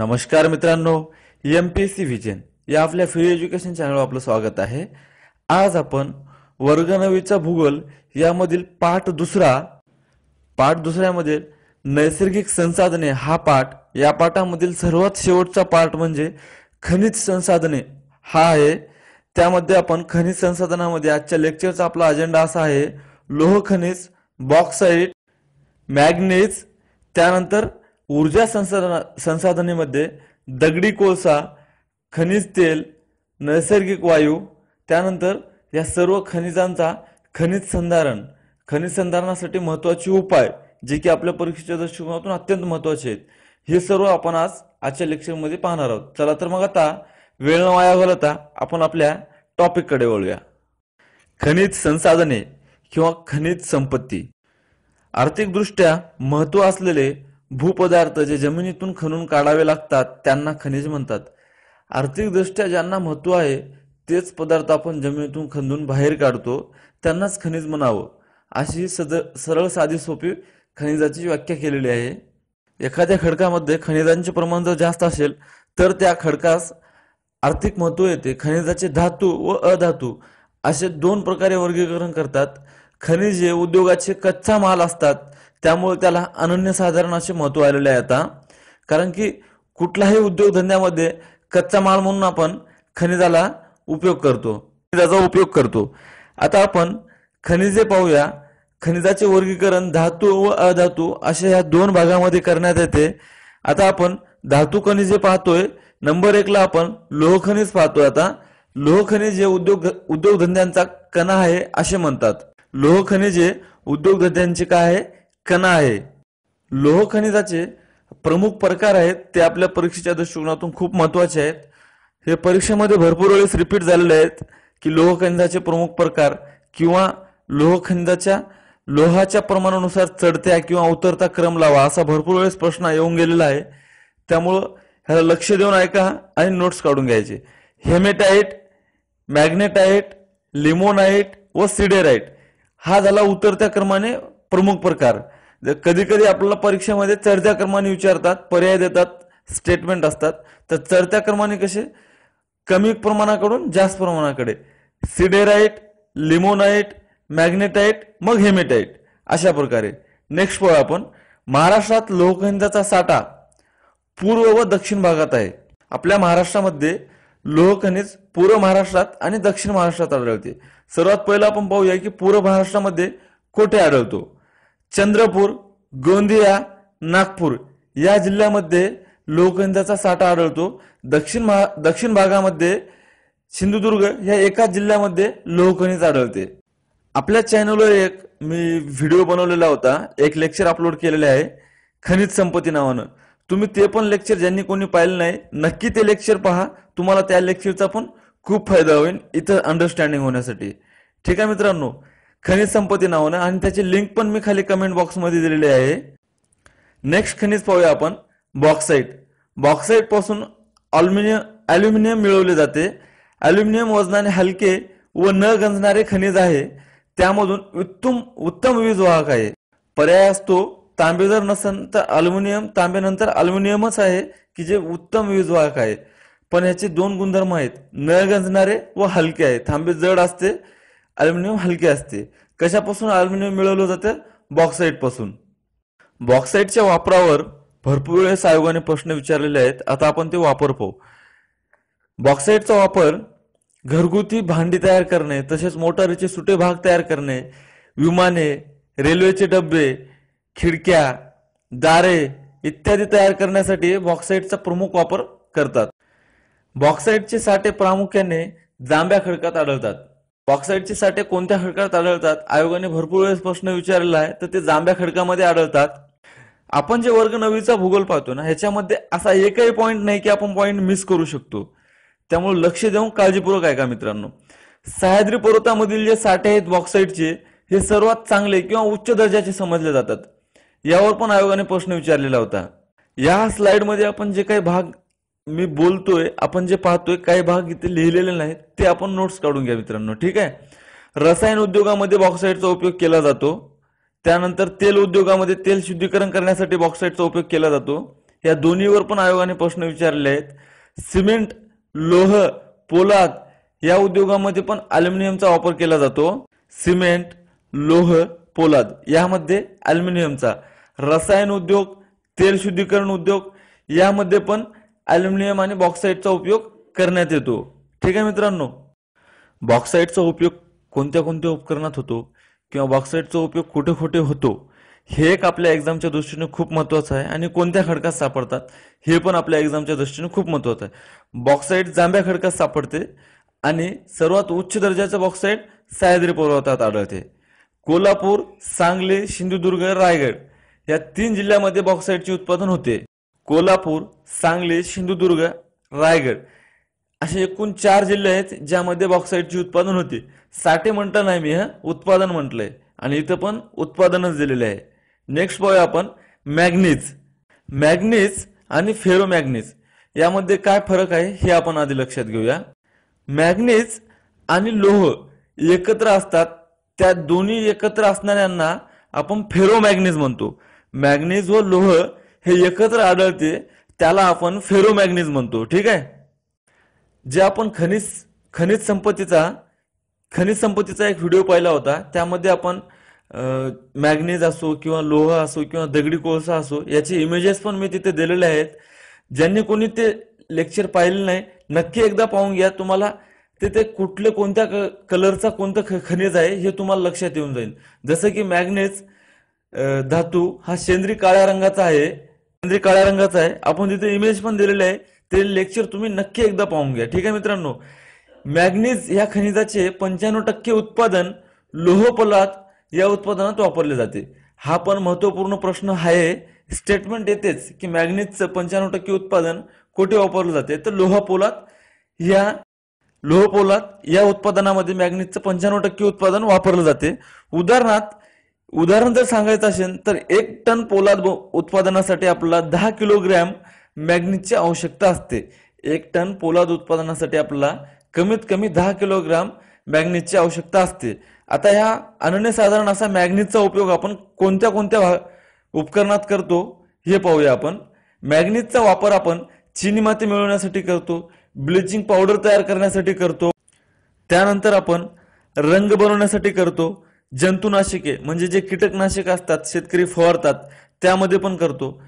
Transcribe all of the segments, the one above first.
नमस्कार मित्रांनो M P S C vision या आपल्या फ्री एज्युकेशन चॅनलवर आपलं स्वागत आहे आज आपण वर्गनवीचा भूगोल यामधील पाठ दुसरा पाठ दुसऱ्यामध्ये नैसर्गिक संसाधने हा पाठ या पाठामधील सर्वात शेवटचा पाठ म्हणजे खनिज संसाधने हा आहे त्यामध्ये आपण खनिज संसाधनामध्ये आजच्या लेक्चरचा आपला अजेंडा असा आहे लोह खनिज बॉक्साईट मॅग्नेज त्यानंतर ऊर्जा संसाधना संसाधनेमध्ये दगडी कोळसा खनिज तेल नैसर्गिक वायू त्यानंतर या सर्व खनिजांचा खनिज संधारण खनिज संधारणासाठी महत्त्वाचे उपाय जे की आपल्या परीक्षेच्या दृष्टिकोनातून अत्यंत महत्त्वाचे आहेत हे सर्व आपण आज आजच्या लेक्चरमध्ये पाहणार आहोत चला तर मग आता वेळ न वाया घालवता आपण आपल्या टॉपिककडे वळूया खनिज संसाधने किंवा खनिज संपत्ती आर्थिकदृष्ट्या महत्त्व असलेले भूपदार्थ जे जमिनीतून खणून काढावे लागतात त्यांना खनिज म्हणतात आर्थिकदृष्ट्या ज्यांना महत्व आहे तेच पदार्थ आपण जमिनीतून खंदून बाहेर काढतो त्यांनाच खनिज म्हणावं अशी सद सरळ साधी सोपी खनिजाची व्याख्या केलेली आहे एखाद्या खडकामध्ये खनिजांचे प्रमाण जर जास्त असेल तर त्या खडकास आर्थिक महत्व येते खनिजाचे धातू व अधातू असे दोन प्रकारे वर्गीकरण करतात खनिजे उद्योगाचे कच्चा माल असतात त्यामुळे त्याला अनन्यसाधारण असे महत्व आलेले आहे आता कारण की कुठलाही उद्योगधंद्यामध्ये कच्चा माल म्हणून आपण खनिजाला उपयोग करतो खनिजाचा उपयोग करतो आता आपण खनिजे पाहूया खनिजाचे वर्गीकरण धातू व अधातू अशा ह्या दोन भागामध्ये करण्यात येते आता आपण धातू खनिजे पाहतोय नंबर एकला आपण लोहखनिज पाहतोय आता लोह खनिज हे उद्योग उद्योगधंद्यांचा कणा आहे असे म्हणतात लोह खनिज हे उद्योगधंद्यांचे काय आहे कणा आहे लोह खनिजाचे प्रमुख प्रकार आहेत ते आपल्या परीक्षेच्या दृष्टिकोनातून खूप महत्वाचे आहेत हे परीक्षेमध्ये भरपूर वेळेस रिपीट झालेले आहेत की लोह खनिजाचे प्रमुख प्रकार किंवा लोह खनिजाच्या लोहाच्या प्रमाणानुसार चढत्या किंवा उतरता क्रम लावा असा भरपूर वेळेस प्रश्न येऊन गेलेला आहे त्यामुळं ह्याला लक्ष देऊन ऐका आणि नोट्स काढून घ्यायचे हेमेटाईट मॅग्नेटाईट लिमोनाईट व सिडेराईट हा झाला उतरत्या क्रमाने प्रमुख प्रकार कधी कधी आपल्याला परीक्षेमध्ये चढत्या क्रमाने विचारतात पर्याय देतात स्टेटमेंट असतात तर चढत्या क्रमाने कसे कमी प्रमाणाकडून जास्त प्रमाणाकडे सिडेराईट लिमोनाईट मॅग्नेटाईट मग हेमेटाईट अशा प्रकारे नेक्स्ट पळ आपण महाराष्ट्रात लोहखनिजाचा साठा पूर्व व दक्षिण भागात आहे आपल्या महाराष्ट्रामध्ये लोहखनिज पूर्व महाराष्ट्रात आणि दक्षिण महाराष्ट्रात आढळते सर्वात पहिला आपण पाहूया की पूर्व महाराष्ट्रामध्ये कोठे आढळतो चंद्रपूर गोंदिया नागपूर या जिल्ह्यामध्ये लोहखनिजाचा साठा आढळतो दक्षिण दक्षिण भागामध्ये सिंधुदुर्ग या एकाच जिल्ह्यामध्ये लोहखनिज आढळते आपल्या चॅनलवर एक मी व्हिडिओ बनवलेला होता एक लेक्चर अपलोड केलेले आहे खनिज संपत्ती नावानं तुम्ही ते पण लेक्चर ज्यांनी कोणी पाहिले नाही नक्की ते लेक्चर पहा तुम्हाला त्या लेक्चरचा पण खूप फायदा होईल इथं अंडरस्टँडिंग होण्यासाठी ठीक आहे मित्रांनो खनिज संपत्ती नावानं आणि त्याची लिंक पण मी खाली कमेंट बॉक्समध्ये दिलेली आहे नेक्स्ट खनिज पाहूया आपण बॉक्साईट बॉक्साइट अल्युमिनियम ॲल्युमिनियम मिळवले जाते ॲल्युमिनियम वजनाने हलके व न गंजणारे खनिज आहे त्यामधून उत्तम उत्तम वीज वाहक आहे पर्याय असतो तांबे जर नसेल तर अल्युमिनियम तांबेनंतर अल्युमिनियमच आहे की जे उत्तम वीज वाहक आहे पण ह्याचे दोन गुणधर्म आहेत न गंजणारे व हलके आहे तांबे जड असते अल्युमिनियम हलके असते कशापासून अल्युमिनियम मिळवलं जातं पासून बॉक्साईटच्या वापरावर भरपूर वेळेस आयोगाने प्रश्न विचारलेले आहेत आता आपण ते वापर पाहू बॉक्साईटचा वापर घरगुती भांडी तयार करणे तसेच मोटारीचे सुटे भाग तयार करणे विमाने रेल्वेचे डबे खिडक्या दारे इत्यादी तयार करण्यासाठी बॉक्साईटचा प्रमुख वापर करतात बॉक्साईटचे साठे प्रामुख्याने जांभ्या खडकात आढळतात बॉक्साईटचे साठे कोणत्या खडकात आढळतात आयोगाने भरपूर वेळेस प्रश्न विचारलेला आहे तर ते जांभ्या खडकामध्ये आढळतात आपण जे वर्ग नवीचा भूगोल पाहतो ना ह्याच्यामध्ये असा एकही पॉईंट नाही की आपण पॉईंट मिस करू शकतो त्यामुळे लक्ष देऊन काळजीपूर्वक आहे का मित्रांनो सह्याद्री पर्वतामधील जे साठे आहेत बॉक्साईटचे हे सर्वात चांगले किंवा उच्च दर्जाचे समजले जातात यावर पण आयोगाने प्रश्न विचारलेला होता या स्लाइडमध्ये आपण जे काही भाग मी बोलतोय आपण जे पाहतोय काही भाग इथे लिहिलेले नाहीत ते आपण नोट्स काढून घ्या मित्रांनो ठीक आहे रसायन उद्योगामध्ये बॉक्साईटचा उपयोग केला जातो त्यानंतर तेल उद्योगामध्ये तेल शुद्धीकरण करण्यासाठी बॉक्साईटचा उपयोग केला जातो या दोन्हीवर पण आयोगाने प्रश्न विचारले आहेत सिमेंट लोह पोलाद या उद्योगामध्ये पण अल्युमिनियमचा वापर केला जातो सिमेंट लोह पोलाद यामध्ये अल्युमिनियमचा रसायन उद्योग तेल शुद्धीकरण उद्योग यामध्ये पण ॲल्युमिनियम आणि बॉक्साईटचा उपयोग करण्यात येतो ठीक आहे मित्रांनो बॉक्साईटचा उपयोग कोणत्या कोणत्या उपकरणात होतो किंवा बॉक्साईटचा उपयोग कुठे कुठे होतो हे एक आपल्या एक्झामच्या दृष्टीने खूप महत्वाचं आहे आणि कोणत्या खडकात सापडतात हे पण आपल्या एक्झामच्या दृष्टीने खूप महत्वाचं आहे बॉक्साईट जांभ्या खडकात सापडते आणि सर्वात उच्च दर्जाचं बॉक्साईट सह्याद्री पर्वतात आढळते कोल्हापूर सांगली सिंधुदुर्ग रायगड या तीन जिल्ह्यामध्ये बॉक्साईडचे उत्पादन होते कोल्हापूर सांगली सिंधुदुर्ग रायगड असे एकूण चार जिल्हे आहेत ज्यामध्ये बॉक्साईडची उत्पादन होते साठे म्हटलं नाही मी हं उत्पादन म्हटलंय आणि इथं पण उत्पादनच दिलेले आहे नेक्स्ट पाहूया आपण मॅग्नीज मॅग्नीज आणि फेरो यामध्ये काय फरक आहे हे आपण आधी लक्षात घेऊया मॅग्नीज आणि लोह एकत्र असतात त्या दोन्ही एकत्र असणाऱ्यांना आपण फेरो म्हणतो मॅग्नीज व लोह हे एकत्र आढळते त्याला आपण फेरोमॅग्नेज म्हणतो ठीक आहे जे आपण खनिज खनिज संपत्तीचा खनिज संपत्तीचा एक व्हिडिओ पाहिला होता त्यामध्ये आपण मॅग्नेज असो किंवा लोह असो किंवा दगडी कोळसा असो याचे इमेजेस पण मी तिथे दिलेले आहेत ज्यांनी कोणी ते लेक्चर पाहिले नाही नक्की एकदा पाहून घ्या तुम्हाला तिथे कुठले कोणत्या कलरचा कोणता खनिज आहे हे तुम्हाला लक्षात येऊन जाईल जसं की मॅग्नेज धातू हा सेंद्रिय काळ्या रंगाचा आहे म्हणजे काळ्या रंगाचा आहे आपण तिथे इमेज पण दिलेले आहे ते लेक्चर तुम्ही नक्की एकदा पाहून घ्या ठीक आहे मित्रांनो मॅग्नीज या खनिजाचे पंच्याण्णव टक्के उत्पादन लोहपलात या उत्पादनात वापरले जाते हा पण महत्वपूर्ण प्रश्न आहे स्टेटमेंट येतेच की मॅग्नीजचं पंच्याण्णव टक्के उत्पादन कोठे वापरलं जाते तर लोहपोलात या लोहपोलात या उत्पादनामध्ये मॅग्नीजचं पंच्याण्णव टक्के उत्पादन वापरलं जाते उदाहरणार्थ उदाहरण जर सांगायचं असेल तर एक टन पोलाद उत्पादनासाठी आपल्याला दहा किलोग्रॅम मॅग्नेटची आवश्यकता असते एक टन पोलाद उत्पादनासाठी आपल्याला कमीत कमी दहा किलोग्रॅम मॅग्नेटची आवश्यकता असते आता ह्या अनन्यसाधारण असा मॅग्नेटचा उपयोग आपण कोणत्या कोणत्या भा उपकरणात करतो हे पाहूया आपण मॅग्नेटचा वापर आपण चिनी माती मिळवण्यासाठी करतो ब्लिचिंग पावडर तयार करण्यासाठी करतो त्यानंतर आपण रंग बनवण्यासाठी करतो जंतुनाशके म्हणजे जे कीटकनाशक असतात शेतकरी फवारतात त्यामध्ये पण करतो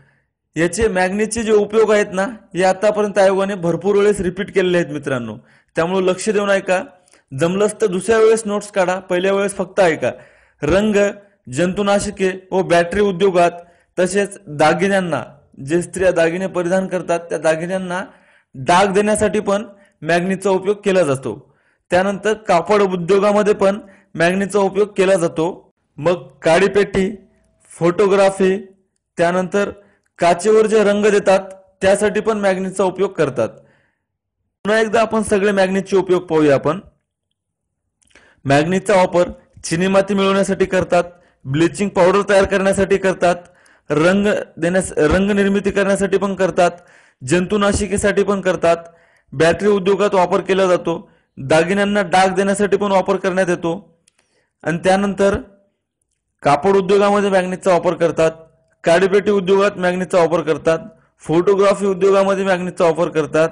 याचे मॅग्नेटचे जे उपयोग आहेत ना हे आतापर्यंत आयोगाने भरपूर वेळेस रिपीट केलेले आहेत मित्रांनो त्यामुळे लक्ष देऊन ऐका जमलंच तर दुसऱ्या वेळेस नोट्स काढा पहिल्या वेळेस फक्त ऐका रंग जंतुनाशके व बॅटरी उद्योगात तसेच दागिन्यांना जे स्त्रिया दागिने परिधान करतात त्या दागिन्यांना डाग देण्यासाठी पण मॅग्नेटचा उपयोग केला जातो त्यानंतर कापड उद्योगामध्ये पण मॅग्नेटचा उपयोग केला जातो मग काडीपेटी फोटोग्राफी त्यानंतर काचेवर जे रंग देतात त्यासाठी पण मॅग्नेटचा उपयोग करतात पुन्हा एकदा आपण सगळे मॅग्नेटचे उपयोग पाहूया आपण मॅग्नेटचा वापर चिनी माती मिळवण्यासाठी करतात ब्लिचिंग पावडर तयार करण्यासाठी करतात रंग देण्यास रंग निर्मिती करण्यासाठी पण करतात जंतुनाशिकेसाठी पण करतात बॅटरी उद्योगात वापर केला जातो दागिन्यांना डाग देण्यासाठी पण वापर करण्यात येतो आणि त्यानंतर कापड उद्योगामध्ये मॅग्नेटचा वापर करतात काडीपेटी उद्योगात मॅग्नेटचा वापर करतात फोटोग्राफी उद्योगामध्ये मॅग्नेटचा वापर करतात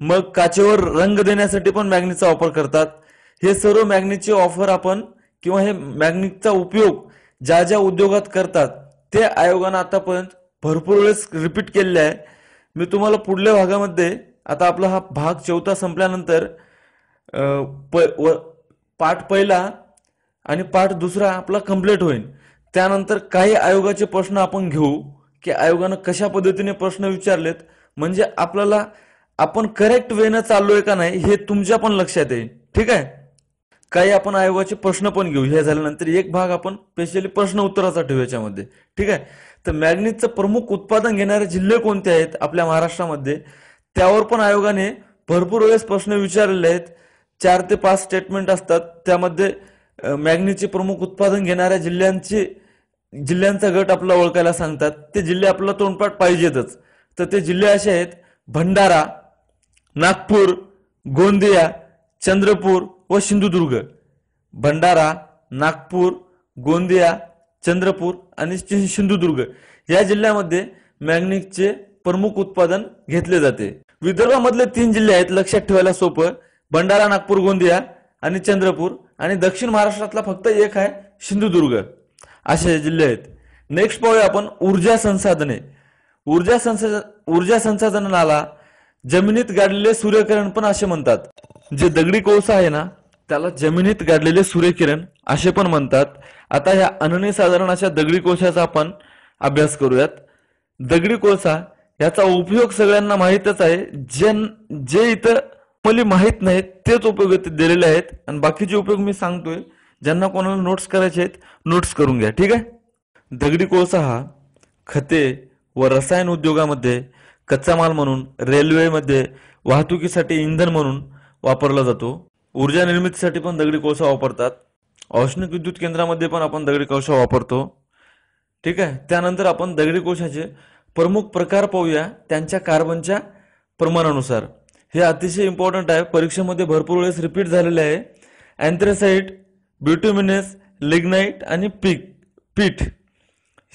मग काचेवर रंग देण्यासाठी पण मॅग्नेटचा वापर करतात हे सर्व मॅग्नेटचे ऑफर आपण किंवा हे मॅग्नेटचा उपयोग ज्या ज्या उद्योगात करतात ते आयोगानं आतापर्यंत भरपूर वेळेस रिपीट केलेले आहे मी तुम्हाला पुढल्या भागामध्ये आता आपला हा भाग चौथा संपल्यानंतर पाठ पहिला आणि पाठ दुसरा आपला कम्प्लीट होईल त्यानंतर काही आयोगाचे प्रश्न आपण घेऊ की आयोगानं कशा पद्धतीने प्रश्न विचारलेत म्हणजे आपल्याला आपण करेक्ट वेनं चाललोय का नाही हे तुमच्या पण लक्षात येईल ठीक आहे काही आपण आयोगाचे प्रश्न पण घेऊ हे झाल्यानंतर एक भाग आपण स्पेशली प्रश्न उत्तराचा ठेवू याच्यामध्ये ठीक आहे तर मॅग्नेटचं प्रमुख उत्पादन घेणारे जिल्हे कोणते आहेत आपल्या महाराष्ट्रामध्ये त्यावर पण आयोगाने भरपूर वेळेस प्रश्न विचारलेले आहेत चार ते पाच स्टेटमेंट असतात त्यामध्ये मॅग्नीचे प्रमुख उत्पादन घेणाऱ्या जिल्ह्यांचे जिल्ह्यांचा गट आपला ओळखायला सांगतात ते जिल्हे आपला तोंडपाठ पाहिजेतच तर ते जिल्हे असे आहेत भंडारा नागपूर गोंदिया चंद्रपूर व सिंधुदुर्ग भंडारा नागपूर गोंदिया चंद्रपूर आणि सिंधुदुर्ग या जिल्ह्यामध्ये मॅग्निकचे प्रमुख उत्पादन घेतले जाते विदर्भामधले तीन जिल्हे आहेत लक्षात ठेवायला सोपं भंडारा नागपूर गोंदिया आणि चंद्रपूर आणि दक्षिण महाराष्ट्रातला फक्त एक आहे सिंधुदुर्ग असे जिल्हे आहेत नेक्स्ट पाहूया आपण ऊर्जा संसाधने ऊर्जा संसाधन ऊर्जा संसाधनाला जमिनीत गाडलेले सूर्यकिरण पण असे म्हणतात जे दगडी कोळसा आहे ना त्याला जमिनीत गाडलेले सूर्यकिरण असे पण म्हणतात आता ह्या अननी साधारण अशा दगडी कोळशाचा आपण अभ्यास करूयात दगडी कोळसा याचा उपयोग सगळ्यांना माहीतच आहे जे जे इथं मला माहीत नाहीत तेच उपयोग दिलेले आहेत आणि बाकीचे उपयोग मी सांगतोय ज्यांना कोणाला नोट्स करायचे आहेत नोट्स करून घ्या ठीक आहे दगडी कोळसा हा खते व रसायन उद्योगामध्ये कच्चा माल म्हणून रेल्वेमध्ये वाहतुकीसाठी इंधन म्हणून वापरला जातो ऊर्जा निर्मितीसाठी पण दगडी कोळसा वापरतात औष्णिक विद्युत केंद्रामध्ये पण आपण दगडी कोळसा वापरतो ठीक आहे त्यानंतर आपण दगडी कोळशाचे प्रमुख प्रकार पाहूया त्यांच्या कार्बनच्या प्रमाणानुसार हे अतिशय इम्पॉर्टंट आहे परीक्षेमध्ये भरपूर वेळेस रिपीट झालेले आहे अँथ्रेसाईट ब्युटोमिनस लिग्नाईट आणि पीक पीठ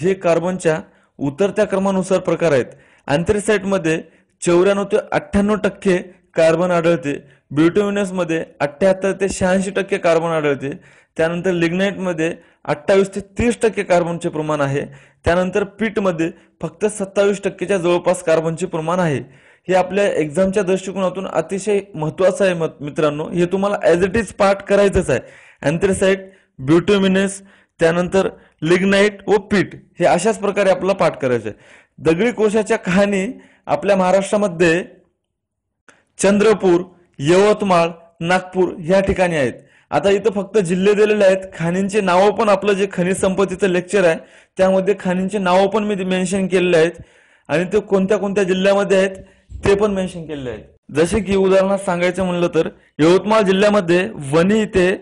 हे कार्बनच्या उतरत्या क्रमानुसार प्रकार आहेत अँथ्रेसाइटमध्ये चौऱ्याण्णव ते अठ्ठ्याण्णव टक्के कार्बन आढळते ब्युटोमिनसमध्ये अठ्ठ्याहत्तर ते शहाऐंशी टक्के कार्बन आढळते त्यानंतर लिग्नाईटमध्ये अठ्ठावीस ते तीस टक्के कार्बनचे प्रमाण आहे त्यानंतर पीठमध्ये फक्त सत्तावीस टक्केच्या जवळपास कार्बनचे प्रमाण आहे हे आपल्या एक्झामच्या दृष्टिकोनातून अतिशय महत्वाचं आहे मित्रांनो हे तुम्हाला ॲज इट इज पाठ करायचंच आहे अँथ्रेसाईट ब्युटोमिनस त्यानंतर लिग्नाईट व पीट हे अशाच प्रकारे आपल्याला पाठ करायचं आहे दगडी कोशाच्या कहाणी आपल्या महाराष्ट्रामध्ये चंद्रपूर यवतमाळ नागपूर ह्या ठिकाणी आहेत आता इथं फक्त जिल्हे दिलेले आहेत खाणींचे नावं पण आपलं जे खनिज संपत्तीचं लेक्चर आहे त्यामध्ये खाणींचे नावं पण मी मेन्शन केलेले आहेत आणि ते कोणत्या कोणत्या जिल्ह्यामध्ये आहेत ते पण मेन्शन केलेले आहेत जसे की उदाहरणार्थ सांगायचं म्हणलं तर यवतमाळ जिल्ह्यामध्ये वणी इथे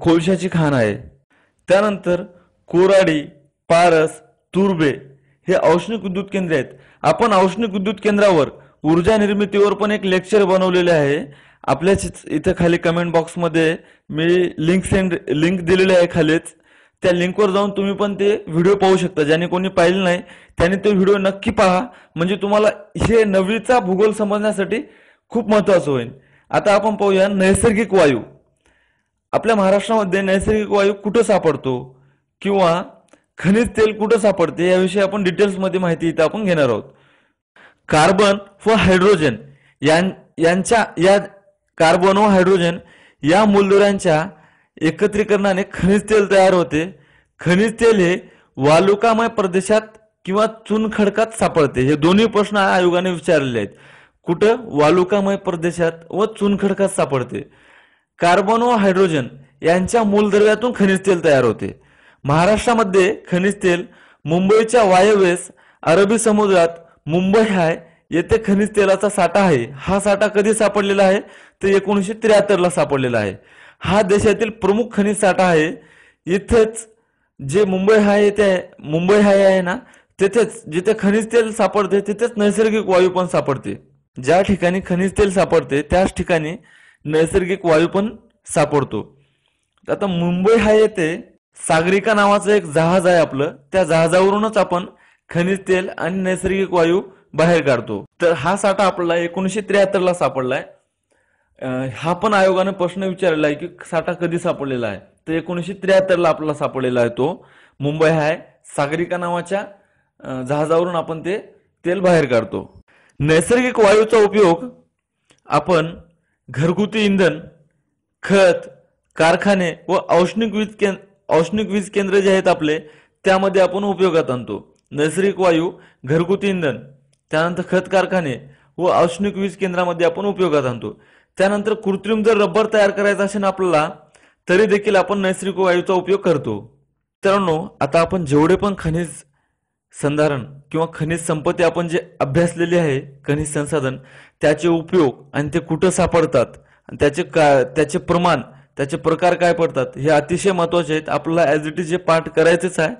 कोळशाची खाण आहे त्यानंतर कोराडी पारस तुर्बे हे औष्णिक विद्युत केंद्र आहेत आपण औष्णिक विद्युत केंद्रावर ऊर्जा निर्मितीवर पण एक लेक्चर बनवलेले आहे आपल्या इथं खाली कमेंट बॉक्समध्ये मी लिंक सेंड लिंक दिलेली आहे खालीच त्या लिंकवर जाऊन तुम्ही पण ते व्हिडिओ पाहू शकता ज्याने कोणी पाहिले नाही त्याने तो व्हिडिओ नक्की पहा म्हणजे तुम्हाला हे नवीचा भूगोल समजण्यासाठी खूप महत्वाचं होईल आता आपण पाहूया नैसर्गिक वायू आपल्या महाराष्ट्रामध्ये नैसर्गिक वायू कुठं सापडतो किंवा खनिज तेल कुठं सापडते याविषयी आपण डिटेल्समध्ये माहिती इथं आपण घेणार आहोत कार्बन व हायड्रोजन यांच्या या कार्बन व हायड्रोजन या मूलद्रव्यांच्या एकत्रीकरणाने खनिज तेल तयार होते खनिज तेल हे वालुकामय प्रदेशात किंवा चुनखडकात सापडते हे दोन्ही प्रश्न आयोगाने विचारलेले आहेत कुठं वालुकामय प्रदेशात व चुनखडकात सापडते कार्बन व हायड्रोजन यांच्या मूलद्रव्यातून खनिज तेल तयार होते महाराष्ट्रामध्ये खनिज तेल मुंबईच्या वायव्येस अरबी समुद्रात मुंबई हाय येथे खनिज तेलाचा साठा आहे हा साठा कधी सापडलेला आहे ते एकोणीसशे त्र्याहत्तरला सापडलेला आहे हा देशातील प्रमुख खनिज साठा आहे इथेच जे मुंबई हाय येथे मुंबई हाय आहे ना तिथेच जिथे खनिज तेल सापडते तिथेच नैसर्गिक वायू पण सापडते ज्या ठिकाणी खनिज तेल सापडते त्याच ठिकाणी नैसर्गिक वायू पण सापडतो आता मुंबई हा येथे सागरिका नावाचं एक जहाज आहे आपलं त्या जहाजावरूनच आपण खनिज तेल आणि नैसर्गिक वायू बाहेर काढतो तर हा साठा आपला एकोणीसशे ला सापडलाय हा पण आयोगानं प्रश्न विचारलेला आहे की साठा कधी सापडलेला आहे तर एकोणीसशे त्र्याहत्तरला आपल्याला सापडलेला आहे तो मुंबई हाय सागरिका नावाच्या जहाजावरून आपण ते तेल बाहेर काढतो नैसर्गिक वायूचा उपयोग आपण घरगुती इंधन खत कारखाने व औष्णिक वीज केंद्र औष्णिक वीज केंद्र जे आहेत आपले त्यामध्ये आपण उपयोगात आणतो नैसर्गिक वायू घरगुती इंधन त्यानंतर खत कारखाने व औष्णिक वीज केंद्रामध्ये आपण उपयोगात आणतो त्यानंतर कृत्रिम जर रबर तयार करायचा असेल आपल्याला तरी देखील आपण नैसर्गिक वायूचा उपयोग करतो मित्रांनो आता आपण जेवढे पण खनिज संधारण किंवा खनिज संपत्ती आपण जे अभ्यासलेली आहे खनिज संसाधन त्याचे उपयोग आणि ते कुठं सापडतात आणि त्याचे का त्याचे प्रमाण त्याचे प्रकार काय पडतात हे अतिशय महत्त्वाचे आहेत आपल्याला ॲज इट इज जे पाठ करायचेच आहे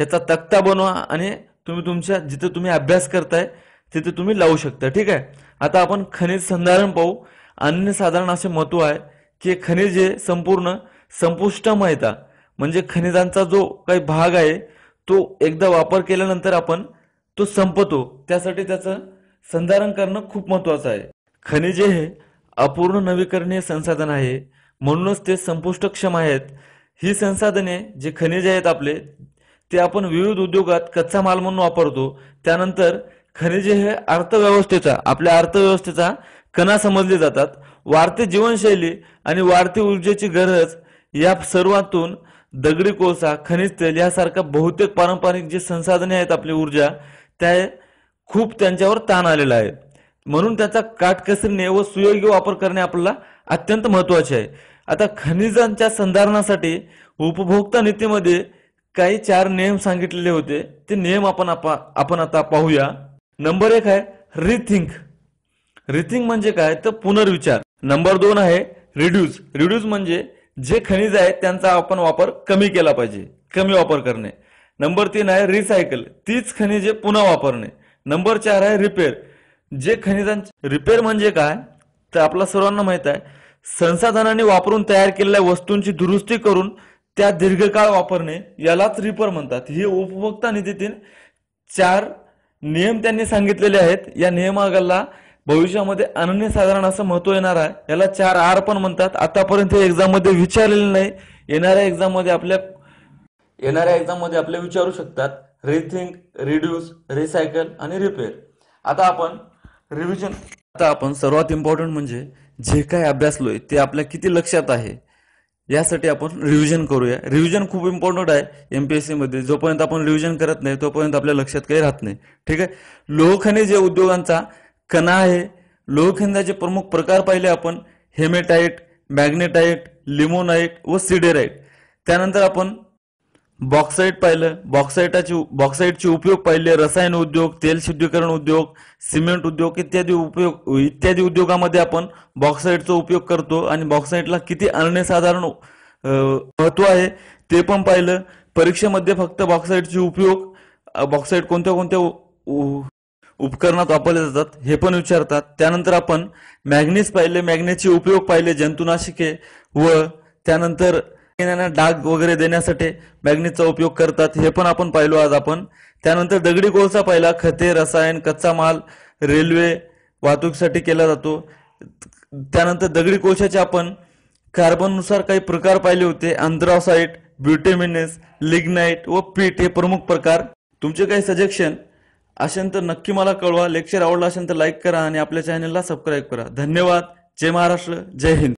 याचा तक्ता बनवा आणि तुम्ही तुमच्या जिथे तुम्ही अभ्यास करताय तिथे तुम्ही लावू शकता ठीक आहे आता आपण खनिज संधारण पाहू साधारण असे महत्व आहे की खनिजे संपूर्ण संपुष्टामयता म्हणजे खनिजांचा जो काही भाग आहे तो एकदा वापर केल्यानंतर आपण तो संपतो त्यासाठी त्याचं संधारण करणं खूप महत्वाचं आहे खनिजे हे अपूर्ण नवीकरणीय संसाधन आहे म्हणूनच ते संपुष्टक्षम आहेत ही संसाधने जे खनिजे आहेत आपले ते आपण विविध उद्योगात कच्चा माल म्हणून वापरतो त्यानंतर खनिजे हे अर्थव्यवस्थेचा आपल्या अर्थव्यवस्थेचा कणा समजले जातात वाढते जीवनशैली आणि वाढती ऊर्जेची गरज या सर्वातून दगडी कोळसा खनिज तेल यासारख्या बहुतेक पारंपरिक जे संसाधने आहेत आपली ऊर्जा त्या खूप त्यांच्यावर ताण आलेला आहे म्हणून त्याचा काटकसरीने व सुयोग्य वापर करणे आपल्याला अत्यंत महत्वाचे आहे आता खनिजांच्या संधारणासाठी उपभोक्ता नीतीमध्ये काही चार नियम सांगितलेले होते ते नियम आपण आपण आता पाहूया नंबर एक आहे रिथिंक रिथिंग म्हणजे काय तर पुनर्विचार नंबर दोन आहे रिड्यूस रिड्यूस म्हणजे जे खनिज आहेत त्यांचा आपण वापर कमी केला पाहिजे कमी वापर करणे नंबर तीन आहे रिसायकल तीच खनिजे पुन्हा वापरणे नंबर चार आहे रिपेअर जे खनिजांचे रिपेअर म्हणजे काय तर आपल्या सर्वांना माहित आहे संसाधनाने वापरून तयार केलेल्या वस्तूंची दुरुस्ती करून त्या दीर्घकाळ वापरणे यालाच रिपर म्हणतात हे उपभोक्ता निधीतील चार नियम त्यांनी सांगितलेले आहेत या नियमाला भविष्यामध्ये अनन्यसाधारण असं महत्व येणार आहे याला चार आर पण म्हणतात आतापर्यंत एक्झाम मध्ये विचारलेलं नाही येणाऱ्या एक्झाम मध्ये आपल्या येणाऱ्या एक्झाम मध्ये आपल्या विचारू शकतात रिथिंक रिड्यूस रिसायकल आणि रिपेअर आता आपण रिव्हिजन आता आपण सर्वात इम्पॉर्टंट म्हणजे जे काय अभ्यासलोय ते आपल्या किती लक्षात आहे यासाठी आपण रिव्हिजन करूया रिव्हिजन खूप इम्पॉर्टंट आहे एम पी एस सीमध्ये जोपर्यंत आपण रिव्हिजन करत नाही तोपर्यंत आपल्या लक्षात काही राहत नाही ठीक आहे लोहखनिज जे उद्योगांचा कणा आहे लोहखिंदाचे प्रमुख प्रकार पाहिले आपण हेमेटाईट मॅग्नेटाईट लिमोनाईट व सिडेराईट त्यानंतर आपण बॉक्साईट पाहिलं बॉक्साईटाचे बॉक्साईटचे उपयोग पाहिले रसायन उद्योग तेल शुद्धीकरण उद्योग सिमेंट उद्योग इत्यादी उपयोग इत्यादी उद्योगामध्ये आपण बॉक्साईटचा उपयोग करतो आणि बॉक्साईटला किती अनन्यसाधारण महत्व आहे ते पण पाहिलं परीक्षेमध्ये फक्त बॉक्साईटचे उपयोग बॉक्साईट कोणत्या कोणत्या उपकरणात वापरले जातात हे पण विचारतात त्यानंतर आपण मॅग्नेस पाहिले मॅग्नेसचे उपयोग पाहिले जंतुनाशिके व त्यानंतर डाग वगैरे देण्यासाठी मॅग्नेसचा उपयोग करतात हे पण आपण पाहिलो आज आपण त्यानंतर दगडी कोळसा पाहिला खते रसायन कच्चा माल रेल्वे वाहतुकीसाठी केला जातो त्यानंतर दगडी कोळशाचे आपण कार्बननुसार काही प्रकार पाहिले होते आंध्रासाईट ब्युटेमिनेस लिग्नाईट व पीठ हे प्रमुख प्रकार तुमचे काही सजेशन असेल तर नक्की मला कळवा लेक्चर आवडला असेल तर लाईक करा आणि आपल्या चॅनलला सबस्क्राईब करा धन्यवाद जय महाराष्ट्र जय हिंद